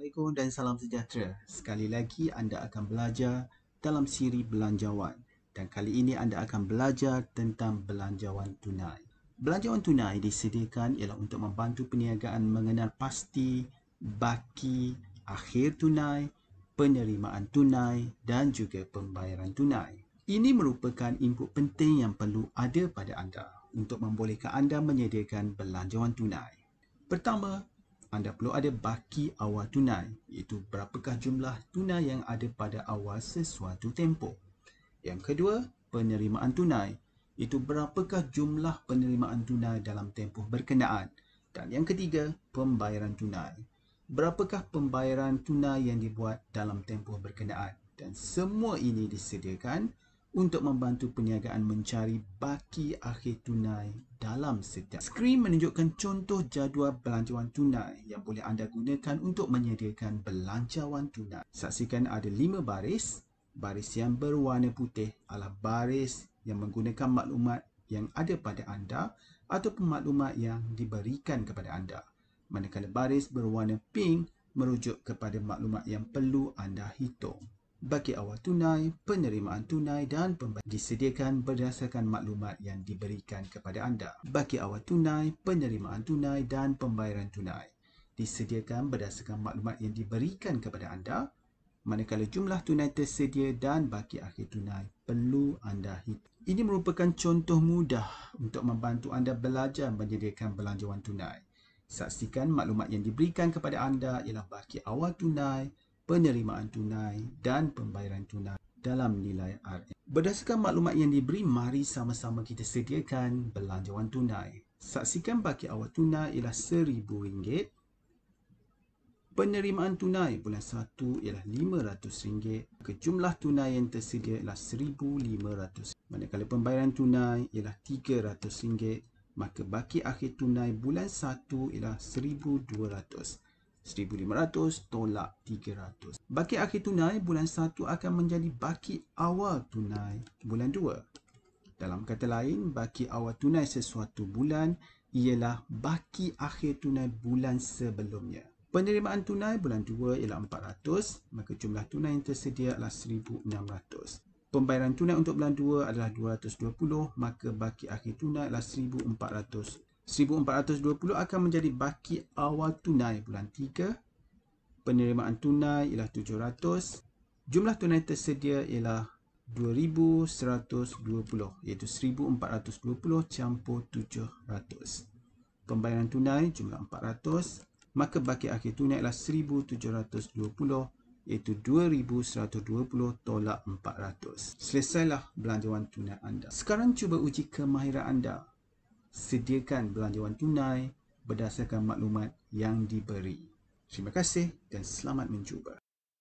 Assalamualaikum dan salam sejahtera. Sekali lagi anda akan belajar dalam siri belanjawan dan kali ini anda akan belajar tentang belanjawan tunai. Belanjawan tunai disediakan ialah untuk membantu peniagaan mengenal pasti baki akhir tunai, penerimaan tunai dan juga pembayaran tunai. Ini merupakan input penting yang perlu ada pada anda untuk membolehkan anda menyediakan belanjawan tunai. Pertama, anda perlu ada baki awal tunai iaitu berapakah jumlah tunai yang ada pada awal sesuatu tempoh. Yang kedua, penerimaan tunai iaitu berapakah jumlah penerimaan tunai dalam tempoh berkenaan. Dan yang ketiga, pembayaran tunai. Berapakah pembayaran tunai yang dibuat dalam tempoh berkenaan dan semua ini disediakan untuk membantu perniagaan mencari baki akhir tunai dalam setiap. Skrin menunjukkan contoh jadual belanjawan tunai yang boleh anda gunakan untuk menyediakan belanjawan tunai. Saksikan ada lima baris. Baris yang berwarna putih adalah baris yang menggunakan maklumat yang ada pada anda atau maklumat yang diberikan kepada anda. Manakala baris berwarna pink merujuk kepada maklumat yang perlu anda hitung bagi awal tunai, penerimaan tunai dan pembayaran disediakan berdasarkan maklumat yang diberikan kepada anda. Bagi awal tunai, penerimaan tunai dan pembayaran tunai disediakan berdasarkan maklumat yang diberikan kepada anda manakala jumlah tunai tersedia dan baki akhir tunai perlu anda hitung. Ini merupakan contoh mudah untuk membantu anda belajar menyediakan belanjawan tunai. Saksikan maklumat yang diberikan kepada anda ialah baki awal tunai, penerimaan tunai dan pembayaran tunai dalam nilai RM. Berdasarkan maklumat yang diberi, mari sama-sama kita sediakan belanjawan tunai. Saksikan bagi awal tunai ialah RM1,000. Penerimaan tunai bulan 1 ialah RM500. Kejumlah tunai yang tersedia ialah RM1,500. Manakala pembayaran tunai ialah RM300. Maka baki akhir tunai bulan 1 ialah RM1,200. 1500 tolak 300. Bakit akhir tunai bulan 1 akan menjadi bakit awal tunai bulan 2. Dalam kata lain, bakit awal tunai sesuatu bulan ialah baki akhir tunai bulan sebelumnya. Penerimaan tunai bulan 2 ialah 400, maka jumlah tunai yang tersedia adalah 1600. Pembayaran tunai untuk bulan 2 adalah 220, maka baki akhir tunai adalah 1420 akan menjadi baki awal tunai bulan 3. Penerimaan tunai ialah 700. Jumlah tunai tersedia ialah 2120 iaitu 1420 campur 700. Pembayaran tunai jumlah 400, maka baki akhir tunai ialah 1720 iaitu 2120 tolak 400. Selesailah belanjawan tunai anda. Sekarang cuba uji kemahiran anda sediakan belanjawan tunai berdasarkan maklumat yang diberi. Terima kasih dan selamat mencuba.